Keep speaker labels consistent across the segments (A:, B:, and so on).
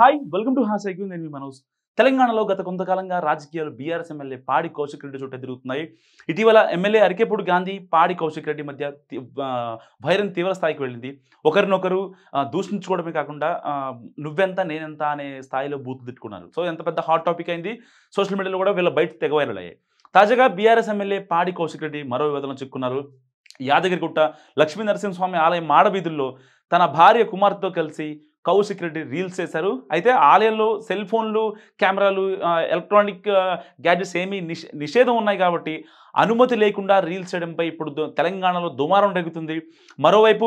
A: hi welcome to హాస్ IQ నేను మీ మనోజ్ తెలంగాణలో గత కొంతకాలంగా రాజకీయాలు బీఆర్ఎస్ ఎమ్మెల్యే పాడి కౌశిక్ రెడ్డి చోట తిరుగుతున్నాయి ఇటీవల ఎమ్మెల్యే అరికేపూడి గాంధీ పాడి కౌశిక్ రెడ్డి మధ్య వైరం తీవ్ర స్థాయికి వెళ్ళింది ఒకరినొకరు దూషించుకోవడమే కాకుండా నువ్వెంత నేనెంత అనే స్థాయిలో బూత్ తిట్టుకున్నారు సో ఎంత పెద్ద హాట్ టాపిక్ అయింది సోషల్ మీడియాలో కూడా వీళ్ళ బయట తెగ వైరల్ అయ్యాయి తాజాగా బీఆర్ఎస్ ఎమ్మెల్యే పాడి కౌశిక్ రెడ్డి మరో విధానం చిక్కున్నారు యాదగిరిగుట్ట లక్ష్మీ నరసింహస్వామి ఆలయం మాడవీధుల్లో తన భార్య కుమార్తెతో కలిసి కౌశిక్ రెడ్డి రీల్స్ చేశారు అయితే ఆలయంలో సెల్ ఫోన్లు కెమెరాలు ఎలక్ట్రానిక్ గ్యాడ్జెట్స్ ఏమీ నిషేధం ఉన్నాయి కాబట్టి అనుమతి లేకుండా రీల్స్ చేయడంపై ఇప్పుడు తెలంగాణలో దుమారం రగుతుంది మరోవైపు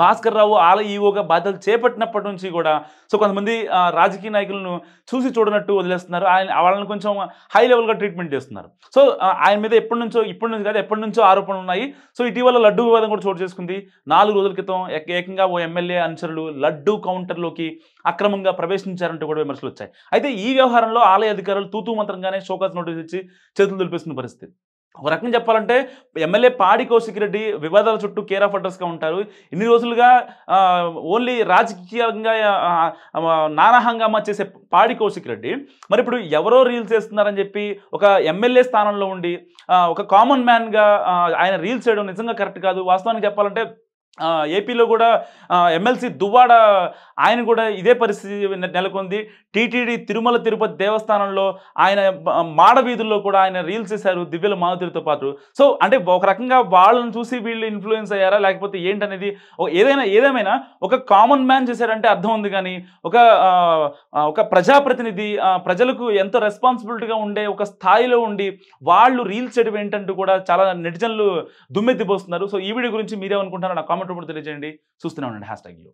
A: భాస్కర్ రావు ఆలయ ఈవోగా బాధ్యతలు చేపట్టినప్పటి నుంచి కూడా సో కొంతమంది రాజకీయ నాయకులను చూసి చూడనట్టు వదిలేస్తున్నారు ఆయన వాళ్ళని కొంచెం హై లెవెల్గా ట్రీట్మెంట్ చేస్తున్నారు సో ఆయన మీద ఎప్పటి నుంచో ఇప్పటి నుంచి కాదు ఎప్పటి నుంచో ఆరోపణలు ఉన్నాయి సో ఇటీవల లడ్డు వివాదం కూడా చోటు చేసుకుంది నాలుగు రోజుల క్రితం ఏకంగా ఓ ఎమ్మెల్యే అనుచరులు లడ్డు కౌంటర్లోకి అక్రమంగా ప్రవేశించారంటూ కూడా విమర్శలు వచ్చాయి అయితే ఈ వ్యవహారంలో ఆలయ అధికారులు తూతూ మంత్రంగానే షోకాస్ నోటీస్ ఇచ్చి చేతులు దులిపేస్తున్న పరిస్థితి ఒక రకంగా చెప్పాలంటే ఎమ్మెల్యే పాడి కౌశిక్ రెడ్డి వివాదాల చుట్టూ కేర్ ఆఫ్ అడ్రస్గా ఉంటారు ఇన్ని రోజులుగా ఓన్లీ రాజకీయంగా నానా హంగామా చేసే పాడి కౌశిక్ రెడ్డి మరి ఇప్పుడు ఎవరో రీల్స్ చేస్తున్నారని చెప్పి ఒక ఎమ్మెల్యే స్థానంలో ఉండి ఒక కామన్ మ్యాన్గా ఆయన రీల్స్ చేయడం నిజంగా కరెక్ట్ కాదు వాస్తవానికి చెప్పాలంటే ఏపీలో కూడా ఎమ్మెల్సీ దువ్వాడ ఆయన కూడా ఇదే పరిస్థితి నెలకొంది టీటీడీ తిరుమల తిరుపతి దేవస్థానంలో ఆయన మాడ వీధుల్లో కూడా ఆయన రీల్స్ చేశారు దివ్యల మాధురితో పాటు సో అంటే ఒక రకంగా వాళ్ళని చూసి వీళ్ళు ఇన్ఫ్లుయెన్స్ అయ్యారా లేకపోతే ఏంటనేది ఏదైనా ఏదేమైనా ఒక కామన్ మ్యాన్ చేశారంటే అర్థం ఉంది కానీ ఒక ఒక ప్రజాప్రతినిధి ప్రజలకు ఎంతో రెస్పాన్సిబిలిటీగా ఉండే ఒక స్థాయిలో ఉండి వాళ్ళు రీల్స్ చేయడం ఏంటంటూ కూడా చాలా నెటిజన్లు దుమ్మెత్తిపోస్తున్నారు సో ఈ వీడియో గురించి మీరేమనుకుంటున్నారు నా కామెంట్ కామెంట్ రూపంలో తెలియజేయండి చూస్తూనే ఉండండి హ్యాష్ ట్యాగ్